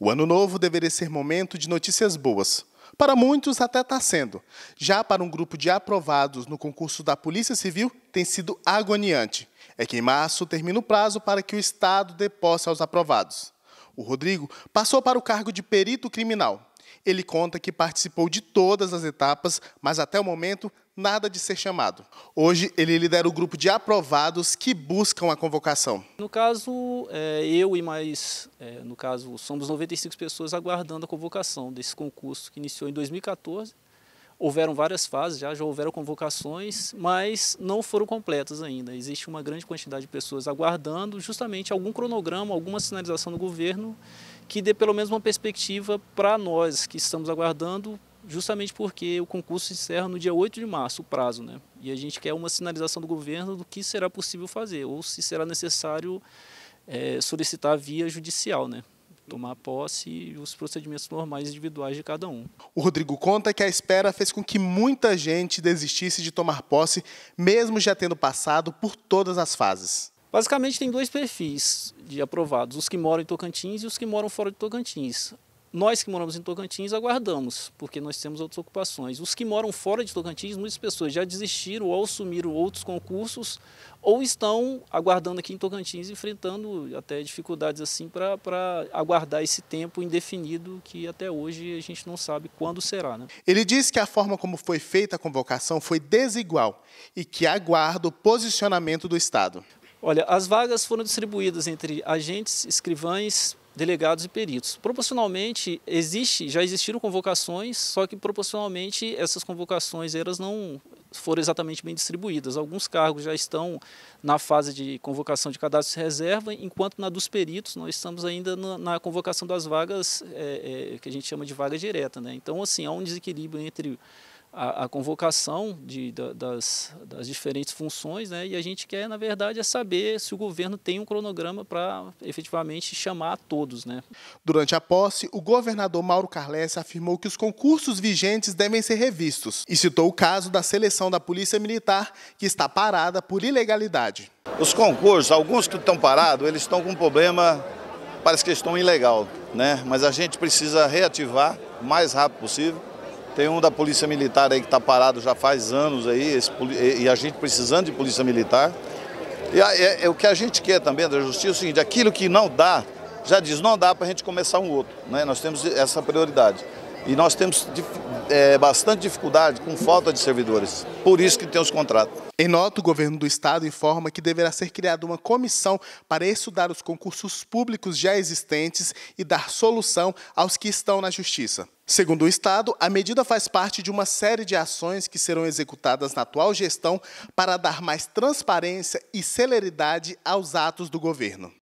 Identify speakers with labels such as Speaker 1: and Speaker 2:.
Speaker 1: O ano novo deveria ser momento de notícias boas. Para muitos, até está sendo. Já para um grupo de aprovados no concurso da Polícia Civil, tem sido agoniante. É que em março termina o prazo para que o Estado dê posse aos aprovados. O Rodrigo passou para o cargo de perito criminal. Ele conta que participou de todas as etapas, mas até o momento nada de ser chamado. Hoje, ele lidera o grupo de aprovados que buscam a convocação.
Speaker 2: No caso, é, eu e mais, é, no caso, somos 95 pessoas aguardando a convocação desse concurso que iniciou em 2014. Houveram várias fases, já, já houveram convocações, mas não foram completas ainda. Existe uma grande quantidade de pessoas aguardando justamente algum cronograma, alguma sinalização do governo que dê pelo menos uma perspectiva para nós que estamos aguardando justamente porque o concurso encerra no dia 8 de março, o prazo, né? E a gente quer uma sinalização do governo do que será possível fazer, ou se será necessário é, solicitar via judicial, né? Tomar posse e os procedimentos normais individuais de cada um.
Speaker 1: O Rodrigo conta que a espera fez com que muita gente desistisse de tomar posse, mesmo já tendo passado por todas as
Speaker 2: fases. Basicamente, tem dois perfis de aprovados: os que moram em Tocantins e os que moram fora de Tocantins. Nós que moramos em Tocantins aguardamos, porque nós temos outras ocupações. Os que moram fora de Tocantins, muitas pessoas já desistiram ou assumiram outros concursos ou estão aguardando aqui em Tocantins, enfrentando até dificuldades assim para aguardar esse tempo indefinido que até hoje a gente não sabe quando será. Né?
Speaker 1: Ele diz que a forma como foi feita a convocação foi desigual e que aguarda o posicionamento do Estado.
Speaker 2: Olha, as vagas foram distribuídas entre agentes, escrivães, delegados e peritos. Proporcionalmente, existe, já existiram convocações, só que proporcionalmente essas convocações elas não foram exatamente bem distribuídas. Alguns cargos já estão na fase de convocação de cadastro de reserva, enquanto na dos peritos nós estamos ainda na, na convocação das vagas é, é, que a gente chama de vaga direta. Né? Então, assim, há um desequilíbrio entre a, a convocação de, da, das, das, diferentes funções, né? e a gente quer, na verdade, é saber se o governo tem um cronograma para efetivamente chamar a todos. Né? Durante a
Speaker 1: posse, o governador Mauro Carles afirmou que os
Speaker 2: concursos vigentes devem ser revistos
Speaker 1: e citou o caso da seleção da Polícia Militar, que está parada por ilegalidade. Os
Speaker 3: concursos, alguns que estão parados, eles estão com um problema, parece que estão ilegal, né? mas a gente precisa reativar o mais rápido possível tem um da Polícia Militar aí que está parado já faz anos aí, esse, e a gente precisando de Polícia Militar. E a, é, é, o que a gente quer também da Justiça é o seguinte, aquilo que não dá, já diz, não dá para a gente começar um outro. Né? Nós temos essa prioridade. E nós temos é, bastante dificuldade com falta de servidores. Por isso que tem os contratos. Em nota, o governo do estado informa que deverá ser
Speaker 1: criada uma comissão para estudar os concursos públicos já existentes e dar solução aos que estão na justiça. Segundo o Estado, a medida faz parte de uma série de ações que serão executadas na atual gestão para dar mais transparência e celeridade aos atos do governo.